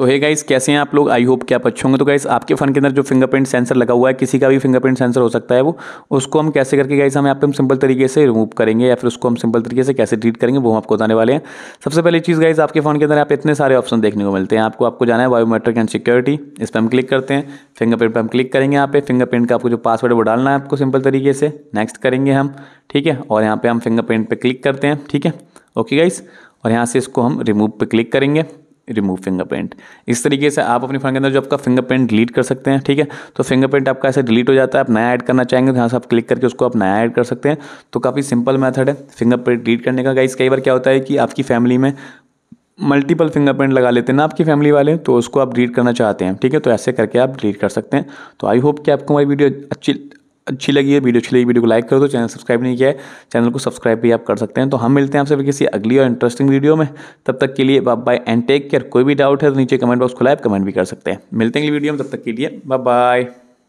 तो hey guys कैसे हैं आप लोग आई होप कि आप अच्छे होंगे तो गाइस आपके फ़ोन के अंदर जो फिंगरप्रिंट सेंसर लगा हुआ है किसी का भी फिंगरप्रिंट सेंसर हो सकता है वो उसको हम कैसे करके गाइस हम यहाँ पे हम सिंपल तरीके से रिमूव करेंगे या फिर उसको हम सिंपल तरीके से कैसे ट्रीट करेंगे वो हम आपको बताने वाले हैं सबसे पहले चीज़ गाइस आपके फ़ोन के अंदर आप इतने सारे ऑप्शन देखने को मिलते हैं आपको आपको जाना है बायोमेट्रिक एंड सिक्योरिटी इस पर हम क्लिक करते हैं फिंगरप्रिंट पर हम क्लिक करेंगे यहाँ पे फिंगरप्रिंट का आपको जो पासवर्ड है वो डालना है आपको सिंपल तरीके से नेक्स्ट करेंगे हम ठीक है और यहाँ पर हम फिंगरप्रिंट पर क्लिक करते हैं ठीक है ओके गाइस और यहाँ से इसको हम रिमूव पर क्लिक करेंगे रिमूव फिंगरप्रिंट इस तरीके से आप अपने फ़ोन के अंदर जो आपका फिंगरप्रिंट डिलीट कर सकते हैं ठीक है तो फिंगरप्रिंट आपका ऐसे डिलीट हो जाता है आप नया ऐड करना चाहेंगे तो यहाँ से आप क्लिक करके उसको आप नया ऐड कर सकते हैं तो काफ़ी सिंपल मैथड है फिंगरप्रिंट डिलीट करने का गाइस कई बार क्या होता है कि आपकी फैमिली में मल्टीपल फिंगरप्रिंट लगा लेते हैं ना आपकी फैमिली वाले तो उसको आप डिलीट करना चाहते हैं ठीक है तो ऐसे करके आप डिलीट कर सकते हैं तो आई होप कि आपको हमारी वीडियो अच्छी अच्छी लगी है वीडियो अच्छी लगी वीडियो को लाइक कर दो तो चैनल सब्सक्राइब नहीं किया है चैनल को सब्सक्राइब भी आप कर सकते हैं तो हम मिलते हैं आपसे किसी अगली और इंटरेस्टिंग वीडियो में तब तक के लिए बाय एंड टेक केयर कोई भी डाउट है तो नीचे कमेंट बॉक्स खुला है कमेंट भी कर सकते हैं मिलते हैं अगली वीडियो में तब तक के लिए बाय